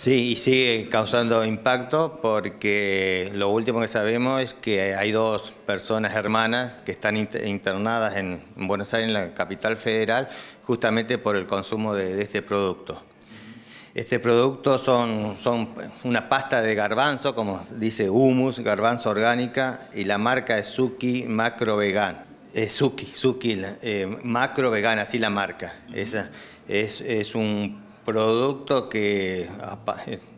Sí, y sigue causando impacto porque lo último que sabemos es que hay dos personas hermanas que están internadas en Buenos Aires, en la capital federal, justamente por el consumo de, este producto. Este producto son, son, una pasta de garbanzo, como dice humus, garbanzo orgánica, y la marca es Suki Macro Vegan. Eh, Suki, Suki, eh, Macro Vegan, así la marca. Es, es, es un producto que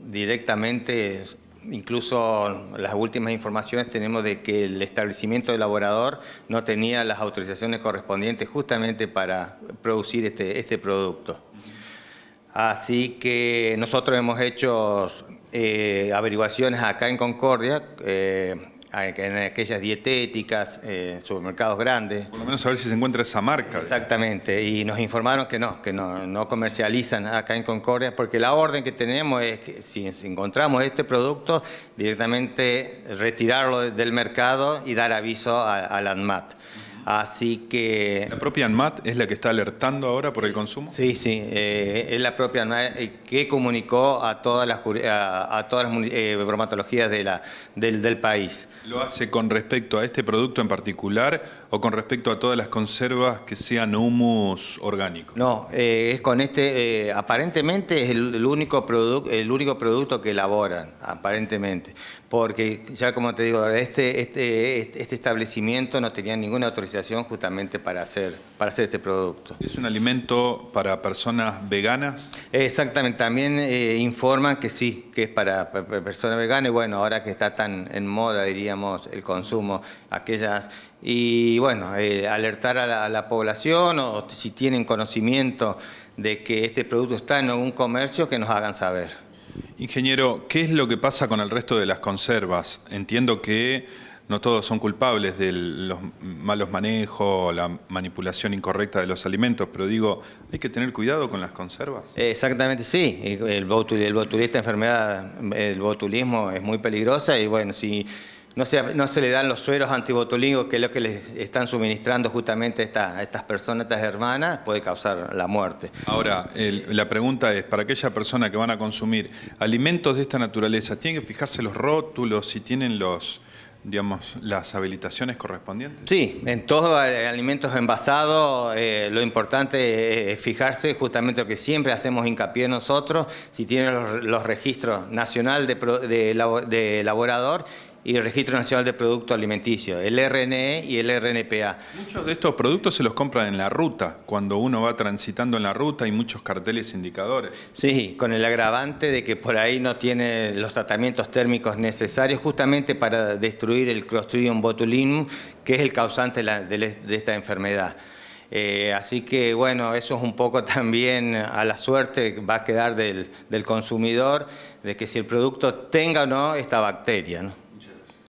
directamente, incluso las últimas informaciones tenemos de que el establecimiento de laborador no tenía las autorizaciones correspondientes justamente para producir este, este producto. Así que nosotros hemos hecho eh, averiguaciones acá en Concordia, eh, Ah, en aquellas dietéticas, eh, supermercados grandes. Por lo menos a ver si se encuentra esa marca. Exactamente, y nos informaron que no, que no, comercializan acá en Concordia, porque la orden que tenemos es que si encontramos este producto, directamente retirarlo del mercado y dar aviso al a ANMAT. Así que... ¿La propia ANMAT es la que está alertando ahora por el consumo? Sí, sí, eh, es la propia ANMAT eh, que comunicó a todas las, a, todas las eh, bromatologías de la, del, país. ¿Lo hace con respecto a este producto en particular o con respecto a todas las conservas que sean humus orgánicos. No, es con este, aparentemente es el, único el único producto que elaboran, aparentemente, porque ya como te digo, este, este, este, este establecimiento no tenía ninguna autorización justamente para hacer, para hacer este producto. ¿Es un alimento para personas veganas? Exactamente, también eh, informan que sí, que es para, personas veganas y bueno, ahora que está tan en moda, diríamos, el consumo, aquellas... Y bueno, eh, alertar a la, población o si tienen conocimiento de que este producto está en algún comercio, que nos hagan saber. Ingeniero, ¿qué es lo que pasa con el resto de las conservas? Entiendo que no todos son culpables de los malos manejos, la manipulación incorrecta de los alimentos, pero digo, ¿hay que tener cuidado con las conservas? Eh, exactamente, sí. El, botulismo, enfermedad, el botulismo es muy peligrosa y bueno, si no se, no se le dan los sueros antibotulínicos, que es lo que les están suministrando justamente a estas personas, a estas hermanas, puede causar la muerte. Ahora, la pregunta es, para aquellas persona que van a consumir alimentos de esta naturaleza, ¿tienen que fijarse los rótulos, si tienen los digamos, las habilitaciones correspondientes? Sí, en todos los alimentos envasados eh, lo importante es fijarse justamente lo que siempre hacemos hincapié nosotros, si tienen los, registros nacional de, de, de y el Registro Nacional de Productos Alimenticios, el RNE y el RNPA. Muchos de estos productos se los compran en la ruta, cuando uno va transitando en la ruta hay muchos carteles indicadores. Sí, con el agravante de que por ahí no tiene los tratamientos térmicos necesarios justamente para destruir el Clostridium botulinum, que es el causante de esta enfermedad. Eh, así que bueno, eso es un poco también a la suerte que va a quedar del, del consumidor, de que si el producto tenga o no esta bacteria. ¿no?